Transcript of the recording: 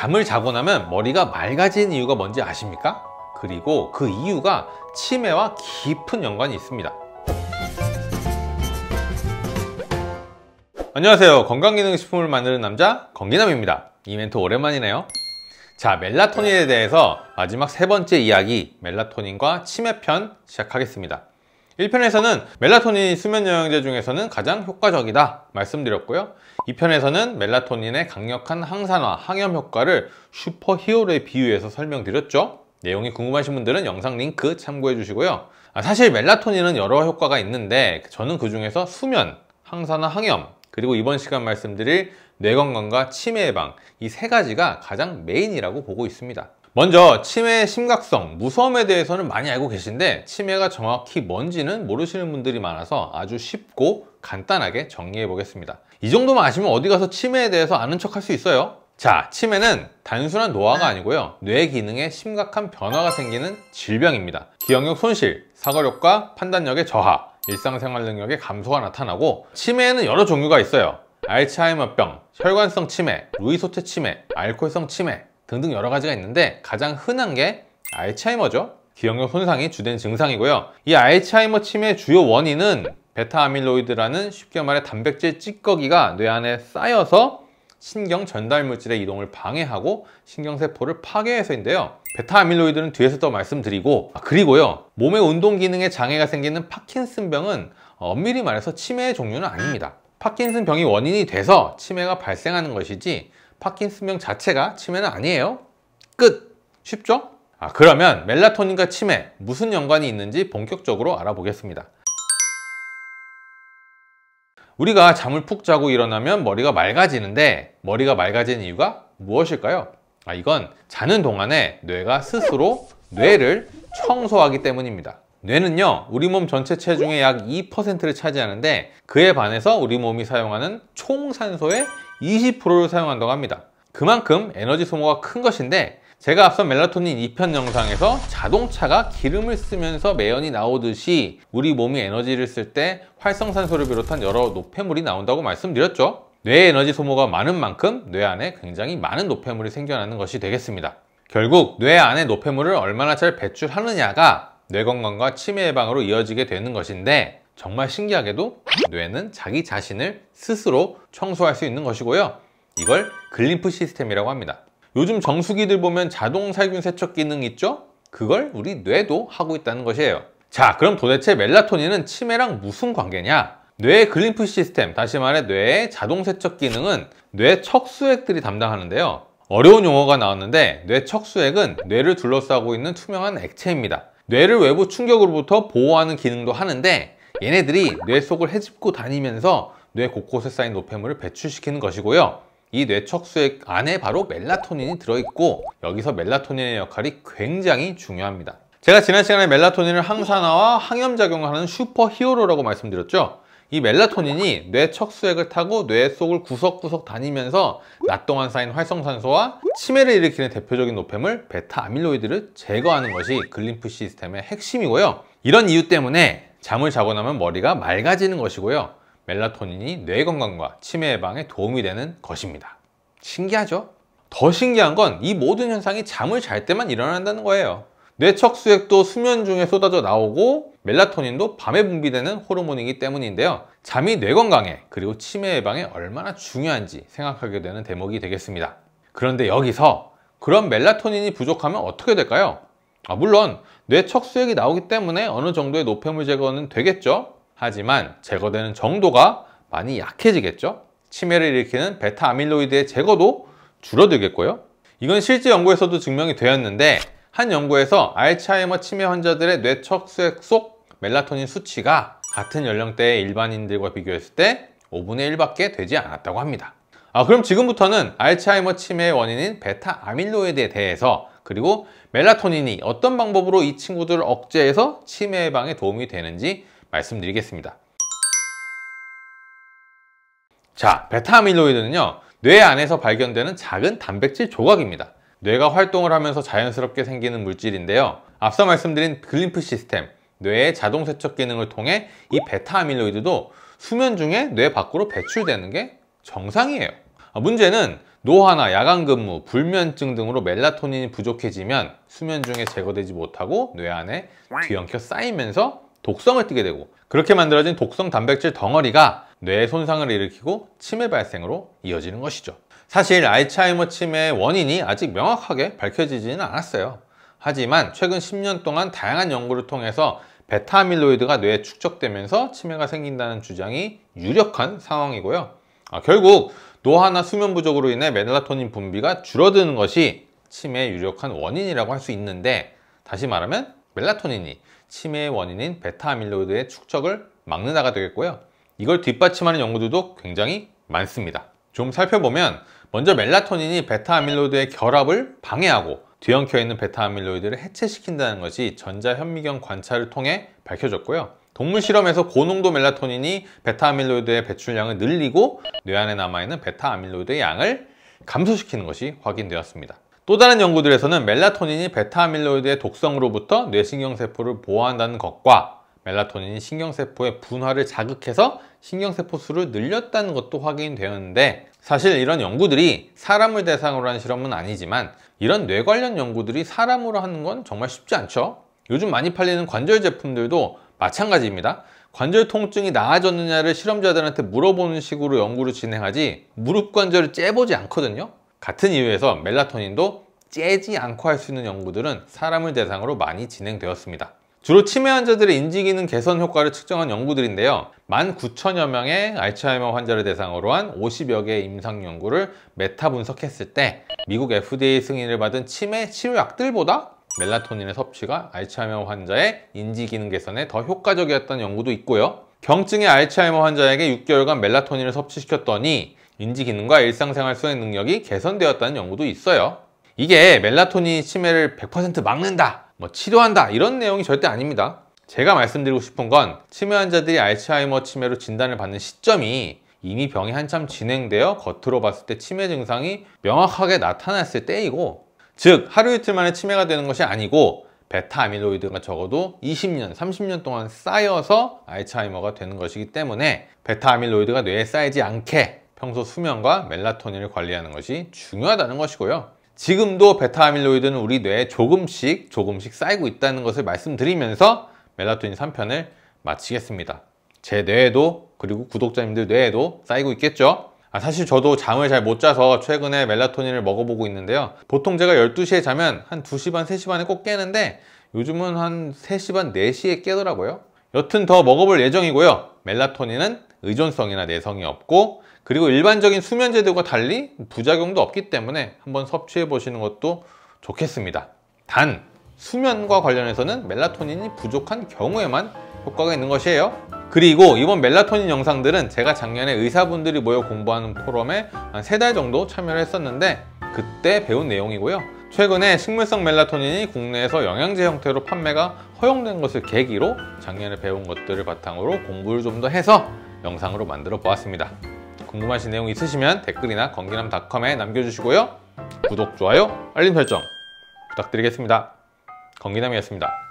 잠을 자고 나면 머리가 맑아진 이유가 뭔지 아십니까? 그리고 그 이유가 치매와 깊은 연관이 있습니다. 안녕하세요. 건강기능식품을 만드는 남자 건기남입니다. 이 멘트 오랜만이네요. 자, 멜라토닌에 대해서 마지막 세 번째 이야기 멜라토닌과 치매 편 시작하겠습니다. 1편에서는 멜라토닌이 수면 영양제 중에서는 가장 효과적이다 말씀드렸고요. 2편에서는 멜라토닌의 강력한 항산화, 항염 효과를 슈퍼 히어로에 비유해서 설명드렸죠. 내용이 궁금하신 분들은 영상 링크 참고해 주시고요. 아, 사실 멜라토닌은 여러 효과가 있는데 저는 그 중에서 수면, 항산화, 항염, 그리고 이번 시간 말씀드릴 뇌건강과 치매 예방 이 세 가지가 가장 메인이라고 보고 있습니다. 먼저 치매의 심각성, 무서움에 대해서는 많이 알고 계신데 치매가 정확히 뭔지는 모르시는 분들이 많아서 아주 쉽고 간단하게 정리해 보겠습니다. 이 정도만 아시면 어디 가서 치매에 대해서 아는 척할 수 있어요. 자, 치매는 단순한 노화가 아니고요. 뇌 기능에 심각한 변화가 생기는 질병입니다. 기억력 손실, 사고력과 판단력의 저하, 일상생활 능력의 감소가 나타나고 치매에는 여러 종류가 있어요. 알츠하이머병, 혈관성 치매, 루이소체 치매, 알코올성 치매, 등등 여러 가지가 있는데 가장 흔한 게 알츠하이머죠. 기억력 손상이 주된 증상이고요. 이 알츠하이머 치매의 주요 원인은 베타 아밀로이드라는 쉽게 말해 단백질 찌꺼기가 뇌 안에 쌓여서 신경 전달 물질의 이동을 방해하고 신경세포를 파괴해서인데요. 베타 아밀로이드는 뒤에서 또 말씀드리고 아, 그리고요. 몸의 운동 기능에 장애가 생기는 파킨슨병은 어, 엄밀히 말해서 치매의 종류는 아닙니다. 파킨슨 병이 원인이 돼서 치매가 발생하는 것이지 파킨슨병 자체가 치매는 아니에요. 끝! 쉽죠? 아, 그러면 멜라토닌과 치매 무슨 연관이 있는지 본격적으로 알아보겠습니다. 우리가 잠을 푹 자고 일어나면 머리가 맑아지는데 머리가 맑아진 이유가 무엇일까요? 아, 이건 자는 동안에 뇌가 스스로 뇌를 청소하기 때문입니다. 뇌는요 우리 몸 전체 체중의 약 2%를 차지하는데 그에 반해서 우리 몸이 사용하는 총 산소의 20%를 사용한다고 합니다. 그만큼 에너지 소모가 큰 것인데 제가 앞서 멜라토닌 2편 영상에서 자동차가 기름을 쓰면서 매연이 나오듯이 우리 몸이 에너지를 쓸 때 활성산소를 비롯한 여러 노폐물이 나온다고 말씀드렸죠. 뇌 에너지 소모가 많은 만큼 뇌 안에 굉장히 많은 노폐물이 생겨나는 것이 되겠습니다. 결국 뇌안에 노폐물을 얼마나 잘 배출하느냐가 뇌 건강과 치매 예방으로 이어지게 되는 것인데 정말 신기하게도 뇌는 자기 자신을 스스로 청소할 수 있는 것이고요. 이걸 글림프 시스템이라고 합니다. 요즘 정수기들 보면 자동 살균 세척 기능 있죠? 그걸 우리 뇌도 하고 있다는 것이에요. 자, 그럼 도대체 멜라토닌은 치매랑 무슨 관계냐? 뇌의 글림프 시스템, 다시 말해 뇌의 자동 세척 기능은 뇌 척수액들이 담당하는데요. 어려운 용어가 나왔는데 뇌 척수액은 뇌를 둘러싸고 있는 투명한 액체입니다. 뇌를 외부 충격으로부터 보호하는 기능도 하는데 얘네들이 뇌 속을 헤집고 다니면서 뇌 곳곳에 쌓인 노폐물을 배출시키는 것이고요. 이 뇌척수액 안에 바로 멜라토닌이 들어있고 여기서 멜라토닌의 역할이 굉장히 중요합니다. 제가 지난 시간에 멜라토닌을 항산화와 항염작용을 하는 슈퍼 히어로라고 말씀드렸죠. 이 멜라토닌이 뇌 척수액을 타고 뇌 속을 구석구석 다니면서 낮 동안 쌓인 활성산소와 치매를 일으키는 대표적인 노폐물 베타 아밀로이드를 제거하는 것이 글림프 시스템의 핵심이고요. 이런 이유 때문에 잠을 자고 나면 머리가 맑아지는 것이고요. 멜라토닌이 뇌 건강과 치매 예방에 도움이 되는 것입니다. 신기하죠? 더 신기한 건 이 모든 현상이 잠을 잘 때만 일어난다는 거예요. 뇌척수액도 수면 중에 쏟아져 나오고 멜라토닌도 밤에 분비되는 호르몬이기 때문인데요. 잠이 뇌 건강에 그리고 치매 예방에 얼마나 중요한지 생각하게 되는 대목이 되겠습니다. 그런데 여기서 그런 멜라토닌이 부족하면 어떻게 될까요? 아, 물론 뇌척수액이 나오기 때문에 어느 정도의 노폐물 제거는 되겠죠. 하지만 제거되는 정도가 많이 약해지겠죠. 치매를 일으키는 베타 아밀로이드의 제거도 줄어들겠고요. 이건 실제 연구에서도 증명이 되었는데 한 연구에서 알츠하이머 치매 환자들의 뇌척수액 속 멜라토닌 수치가 같은 연령대의 일반인들과 비교했을 때 5분의 1밖에 되지 않았다고 합니다. 아, 그럼 지금부터는 알츠하이머 치매의 원인인 베타 아밀로이드에 대해서 그리고 멜라토닌이 어떤 방법으로 이 친구들을 억제해서 치매 예방에 도움이 되는지 말씀드리겠습니다. 자, 베타 아밀로이드는요. 뇌 안에서 발견되는 작은 단백질 조각입니다. 뇌가 활동을 하면서 자연스럽게 생기는 물질인데요. 앞서 말씀드린 글림프 시스템, 뇌의 자동 세척 기능을 통해 이 베타 아밀로이드도 수면 중에 뇌 밖으로 배출되는 게 정상이에요. 아, 문제는 노화나 야간 근무, 불면증 등으로 멜라토닌이 부족해지면 수면 중에 제거되지 못하고 뇌 안에 뒤엉켜 쌓이면서 독성을 띠게 되고 그렇게 만들어진 독성 단백질 덩어리가 뇌에 손상을 일으키고 치매 발생으로 이어지는 것이죠. 사실 알츠하이머 치매의 원인이 아직 명확하게 밝혀지지는 않았어요. 하지만 최근 10년 동안 다양한 연구를 통해서 베타 아밀로이드가 뇌에 축적되면서 치매가 생긴다는 주장이 유력한 상황이고요. 아, 결국 노화나 수면 부족으로 인해 멜라토닌 분비가 줄어드는 것이 치매의 유력한 원인이라고 할 수 있는데 다시 말하면 멜라토닌이 치매의 원인인 베타 아밀로이드의 축적을 막는다가 되겠고요. 이걸 뒷받침하는 연구들도 굉장히 많습니다. 좀 살펴보면 먼저 멜라토닌이 베타 아밀로이드의 결합을 방해하고 뒤엉켜 있는 베타 아밀로이드를 해체시킨다는 것이 전자현미경 관찰을 통해 밝혀졌고요. 동물 실험에서 고농도 멜라토닌이 베타아밀로이드의 배출량을 늘리고 뇌 안에 남아있는 베타아밀로이드의 양을 감소시키는 것이 확인되었습니다. 또 다른 연구들에서는 멜라토닌이 베타아밀로이드의 독성으로부터 뇌신경세포를 보호한다는 것과 멜라토닌이 신경세포의 분화를 자극해서 신경세포 수를 늘렸다는 것도 확인되었는데 사실 이런 연구들이 사람을 대상으로 한 실험은 아니지만 이런 뇌 관련 연구들이 사람으로 하는 건 정말 쉽지 않죠. 요즘 많이 팔리는 관절 제품들도 마찬가지입니다. 관절 통증이 나아졌느냐를 실험자들한테 물어보는 식으로 연구를 진행하지 무릎 관절을 째보지 않거든요. 같은 이유에서 멜라토닌도 째지 않고 할 수 있는 연구들은 사람을 대상으로 많이 진행되었습니다. 주로 치매 환자들의 인지기능 개선 효과를 측정한 연구들인데요. 19,000여 명의 알츠하이머 환자를 대상으로 한 50여 개의 임상 연구를 메타 분석했을 때 미국 FDA 승인을 받은 치매 치료약들보다 멜라토닌의 섭취가 알츠하이머 환자의 인지 기능 개선에 더효과적이었던 연구도 있고요. 경증의 알츠하이머 환자에게 6개월간 멜라토닌을 섭취시켰더니 인지 기능과 일상생활 수행 능력이 개선되었다는 연구도 있어요. 이게 멜라토닌 치매를 100% 막는다, 뭐 치료한다 이런 내용이 절대 아닙니다. 제가 말씀드리고 싶은 건 치매 환자들이 알츠하이머 치매로 진단을 받는 시점이 이미 병이 한참 진행되어 겉으로 봤을 때 치매 증상이 명확하게 나타났을 때이고 즉 하루 이틀 만에 치매가 되는 것이 아니고 베타 아밀로이드가 적어도 20년, 30년 동안 쌓여서 알츠하이머가 되는 것이기 때문에 베타 아밀로이드가 뇌에 쌓이지 않게 평소 수면과 멜라토닌을 관리하는 것이 중요하다는 것이고요. 지금도 베타 아밀로이드는 우리 뇌에 조금씩 조금씩 쌓이고 있다는 것을 말씀드리면서 멜라토닌 3편을 마치겠습니다. 제 뇌에도 그리고 구독자님들 뇌에도 쌓이고 있겠죠? 아, 사실 저도 잠을 잘 못 자서 최근에 멜라토닌을 먹어보고 있는데요 보통 제가 12시에 자면 한 2시 반, 3시 반에 꼭 깨는데 요즘은 한 3시 반, 4시에 깨더라고요 여튼 더 먹어볼 예정이고요 멜라토닌은 의존성이나 내성이 없고 그리고 일반적인 수면제들과 달리 부작용도 없기 때문에 한번 섭취해 보시는 것도 좋겠습니다 단 수면과 관련해서는 멜라토닌이 부족한 경우에만 효과가 있는 것이에요 그리고 이번 멜라토닌 영상들은 제가 작년에 의사분들이 모여 공부하는 포럼에 한 세 달 정도 참여를 했었는데 그때 배운 내용이고요 최근에 식물성 멜라토닌이 국내에서 영양제 형태로 판매가 허용된 것을 계기로 작년에 배운 것들을 바탕으로 공부를 좀 더 해서 영상으로 만들어 보았습니다 궁금하신 내용 있으시면 댓글이나 건기남닷컴에 남겨주시고요 구독, 좋아요, 알림 설정 부탁드리겠습니다 건기남이었습니다